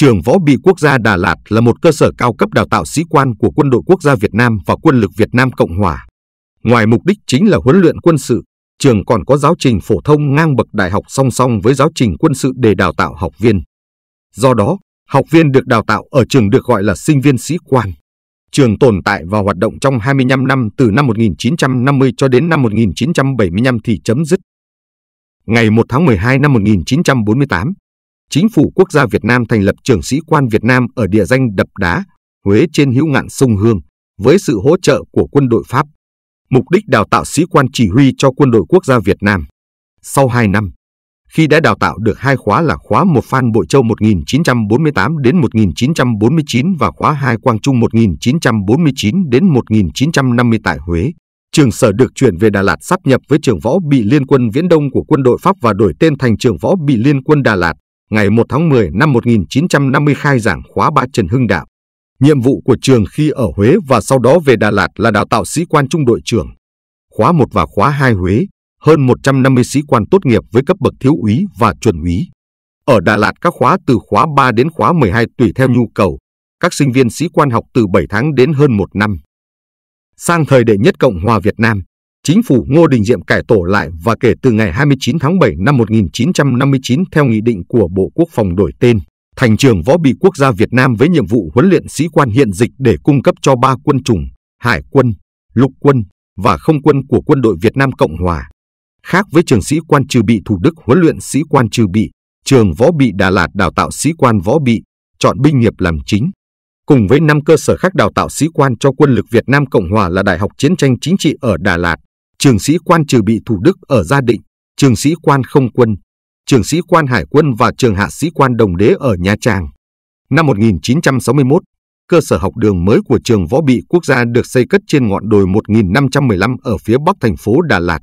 Trường Võ Bị Quốc gia Đà Lạt là một cơ sở cao cấp đào tạo sĩ quan của Quân đội Quốc gia Việt Nam và Quân lực Việt Nam Cộng Hòa. Ngoài mục đích chính là huấn luyện quân sự, trường còn có giáo trình phổ thông ngang bậc đại học song song với giáo trình quân sự để đào tạo học viên. Do đó, học viên được đào tạo ở trường được gọi là sinh viên sĩ quan. Trường tồn tại và hoạt động trong 25 năm từ năm 1950 cho đến năm 1975 thì chấm dứt. Ngày 1 tháng 12 năm 1948, Chính phủ quốc gia Việt Nam thành lập trường sĩ quan Việt Nam ở địa danh Đập Đá, Huế trên hữu ngạn sông Hương với sự hỗ trợ của quân đội Pháp. Mục đích đào tạo sĩ quan chỉ huy cho quân đội quốc gia Việt Nam. Sau 2 năm, khi đã đào tạo được hai khóa là khóa 1 Phan Bội Châu 1948 đến 1949 và khóa 2 Quang Trung 1949 đến 1950 tại Huế. Trường sở được chuyển về Đà Lạt sắp nhập với trường võ bị liên quân viễn đông của quân đội Pháp và đổi tên thành trường võ bị liên quân Đà Lạt ngày 1 tháng 10 năm 1950 khai giảng khóa bạ Trần Hưng Đạo. Nhiệm vụ của trường khi ở Huế và sau đó về Đà Lạt là đào tạo sĩ quan trung đội trưởng. Khóa 1 và khóa 2 Huế, hơn 150 sĩ quan tốt nghiệp với cấp bậc thiếu úy và chuẩn úy. Ở Đà Lạt các khóa từ khóa 3 đến khóa 12 tùy theo nhu cầu. Các sinh viên sĩ quan học từ 7 tháng đến hơn 1 năm. Sang thời đệ nhất Cộng hòa Việt Nam, chính phủ Ngô Đình Diệm cải tổ lại và kể từ ngày 29 tháng 7 năm 1959 theo nghị định của Bộ Quốc phòng đổi tên thành trường võ bị quốc gia Việt Nam với nhiệm vụ huấn luyện sĩ quan hiện dịch để cung cấp cho ba quân chủng, hải quân, lục quân và không quân của quân đội Việt Nam Cộng Hòa. Khác với trường sĩ quan trừ bị Thủ Đức huấn luyện sĩ quan trừ bị, trường võ bị Đà Lạt đào tạo sĩ quan võ bị, chọn binh nghiệp làm chính. Cùng với năm cơ sở khác đào tạo sĩ quan cho quân lực Việt Nam Cộng Hòa là Đại học Chiến tranh Chính trị ở Đà Lạt, trường sĩ quan trừ bị Thủ Đức ở Gia Định, trường sĩ quan không quân, trường sĩ quan hải quân và trường hạ sĩ quan đồng đế ở Nha Trang. Năm 1961, cơ sở học đường mới của trường võ bị quốc gia được xây cất trên ngọn đồi 1515 ở phía bắc thành phố Đà Lạt.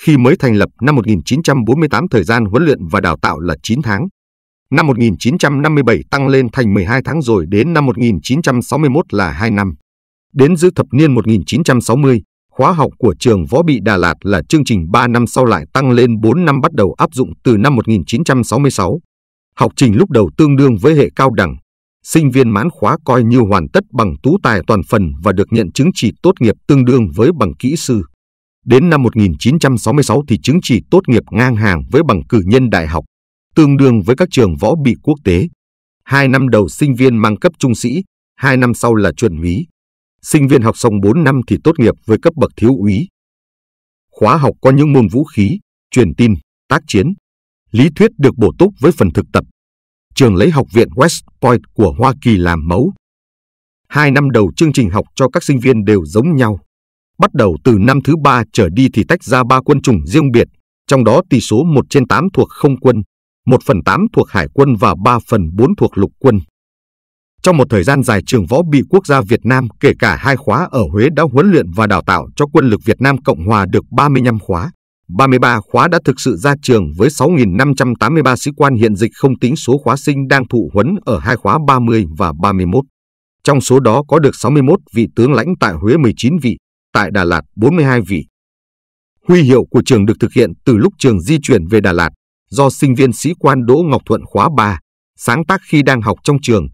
Khi mới thành lập năm 1948 thời gian huấn luyện và đào tạo là 9 tháng. Năm 1957 tăng lên thành 12 tháng rồi đến năm 1961 là 2 năm. Đến giữa thập niên 1960, khóa học của trường Võ Bị Đà Lạt là chương trình 3 năm sau lại tăng lên 4 năm bắt đầu áp dụng từ năm 1966. Học trình lúc đầu tương đương với hệ cao đẳng. Sinh viên mãn khóa coi như hoàn tất bằng tú tài toàn phần và được nhận chứng chỉ tốt nghiệp tương đương với bằng kỹ sư. Đến năm 1966 thì chứng chỉ tốt nghiệp ngang hàng với bằng cử nhân đại học, tương đương với các trường võ bị quốc tế. Hai năm đầu sinh viên mang cấp trung sĩ, hai năm sau là chuẩn úy sinh viên học xong 4 năm thì tốt nghiệp với cấp bậc thiếu úy. Khóa học có những môn vũ khí, truyền tin, tác chiến. Lý thuyết được bổ túc với phần thực tập. Trường lấy học viện West Point của Hoa Kỳ làm mẫu. Hai năm đầu chương trình học cho các sinh viên đều giống nhau. Bắt đầu từ năm thứ ba trở đi thì tách ra ba quân chủng riêng biệt, trong đó tỷ số 1 trên 8 thuộc không quân, 1 phần 8 thuộc hải quân và 3 phần 4 thuộc lục quân. Trong một thời gian dài trường võ bị quốc gia Việt Nam kể cả hai khóa ở Huế đã huấn luyện và đào tạo cho quân lực Việt Nam Cộng Hòa được 35 khóa. 33 khóa đã thực sự ra trường với 6.583 sĩ quan hiện dịch không tính số khóa sinh đang thụ huấn ở hai khóa 30 và 31. Trong số đó có được 61 vị tướng lãnh tại Huế 19 vị, tại Đà Lạt 42 vị. Huy hiệu của trường được thực hiện từ lúc trường di chuyển về Đà Lạt do sinh viên sĩ quan Đỗ Ngọc Thuận khóa 3, sáng tác khi đang học trong trường,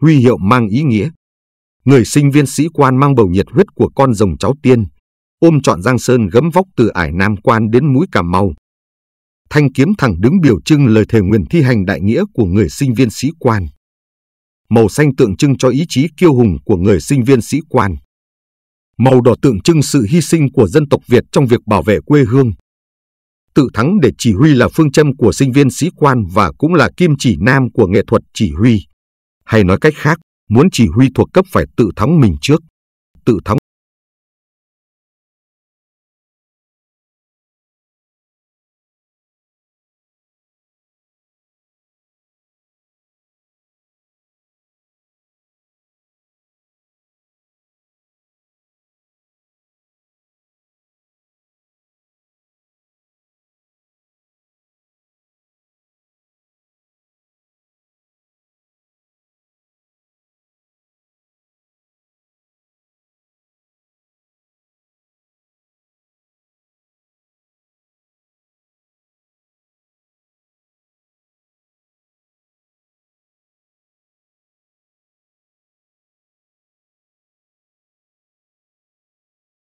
huy hiệu mang ý nghĩa. Người sinh viên sĩ quan mang bầu nhiệt huyết của con rồng cháu tiên, ôm trọn Giang Sơn gấm vóc từ ải Nam Quan đến mũi Cà Mau. Thanh kiếm thẳng đứng biểu trưng lời thề nguyện thi hành đại nghĩa của người sinh viên sĩ quan. Màu xanh tượng trưng cho ý chí kiêu hùng của người sinh viên sĩ quan. Màu đỏ tượng trưng sự hy sinh của dân tộc Việt trong việc bảo vệ quê hương. Tự thắng để chỉ huy là phương châm của sinh viên sĩ quan và cũng là kim chỉ nam của nghệ thuật chỉ huy. Hay nói cách khác, muốn chỉ huy thuộc cấp phải tự thắng mình trước, tự thắng